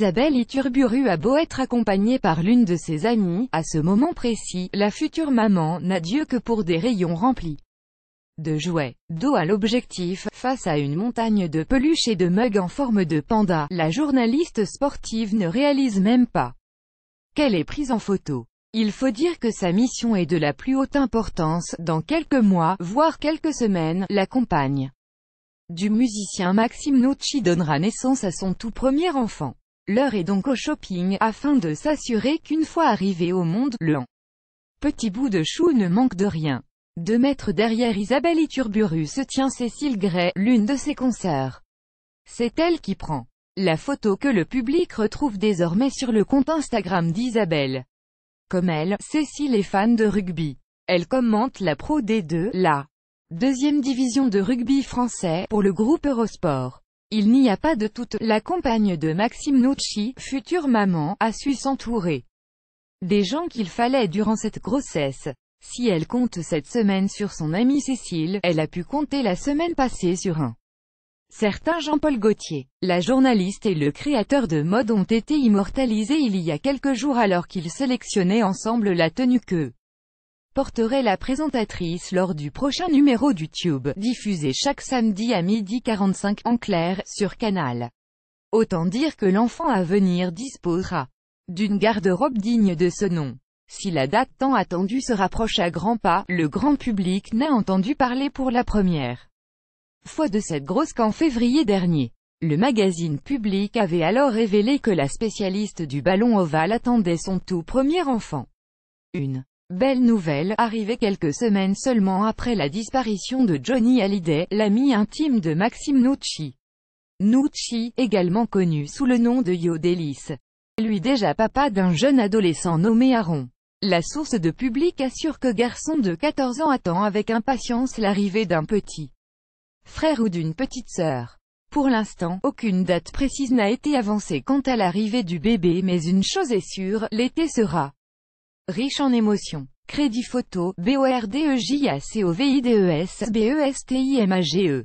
Isabelle Iturburu a beau être accompagnée par l'une de ses amies, à ce moment précis, la future maman n'a Dieu que pour des rayons remplis de jouets. Dos à l'objectif, face à une montagne de peluches et de mugs en forme de panda, la journaliste sportive ne réalise même pas qu'elle est prise en photo. Il faut dire que sa mission est de la plus haute importance, dans quelques mois, voire quelques semaines, la compagne du musicien Maxime Nucci donnera naissance à son tout premier enfant. L'heure est donc au shopping, afin de s'assurer qu'une fois arrivé au monde, le « petit bout de chou ne manque de rien. Deux mètres derrière Isabelle Iturburu se tient Cécile Gray, l'une de ses consoeurs. C'est elle qui prend la photo que le public retrouve désormais sur le compte Instagram d'Isabelle. Comme elle, Cécile est fan de rugby. Elle commente la Pro d deux, la deuxième division de rugby français, pour le groupe Eurosport. Il n'y a pas de toute, la compagne de Maxime Nucci, future maman, a su s'entourer des gens qu'il fallait durant cette grossesse. Si elle compte cette semaine sur son amie Cécile, elle a pu compter la semaine passée sur un certain Jean-Paul Gaultier. La journaliste et le créateur de mode ont été immortalisés il y a quelques jours alors qu'ils sélectionnaient ensemble la tenue que porterait la présentatrice lors du prochain numéro du Tube, diffusé chaque samedi à midi 45, en clair, sur Canal. Autant dire que l'enfant à venir disposera d'une garde-robe digne de ce nom. Si la date tant attendue se rapproche à grands pas, le grand public n'a entendu parler pour la première fois de cette grosse qu'en février dernier. Le magazine public avait alors révélé que la spécialiste du ballon ovale attendait son tout premier enfant. Une Belle nouvelle, arrivée quelques semaines seulement après la disparition de Johnny Hallyday, l'ami intime de Maxime Nucci. Nucci, également connu sous le nom de Yo est Lui déjà papa d'un jeune adolescent nommé Aaron. La source de public assure que garçon de 14 ans attend avec impatience l'arrivée d'un petit frère ou d'une petite sœur. Pour l'instant, aucune date précise n'a été avancée quant à l'arrivée du bébé mais une chose est sûre, l'été sera riche en émotions. Crédit photo, B-O-R-D-E-J-A-C-O-V-I-D-E-S, B-E-S-T-I-M-A-G-E.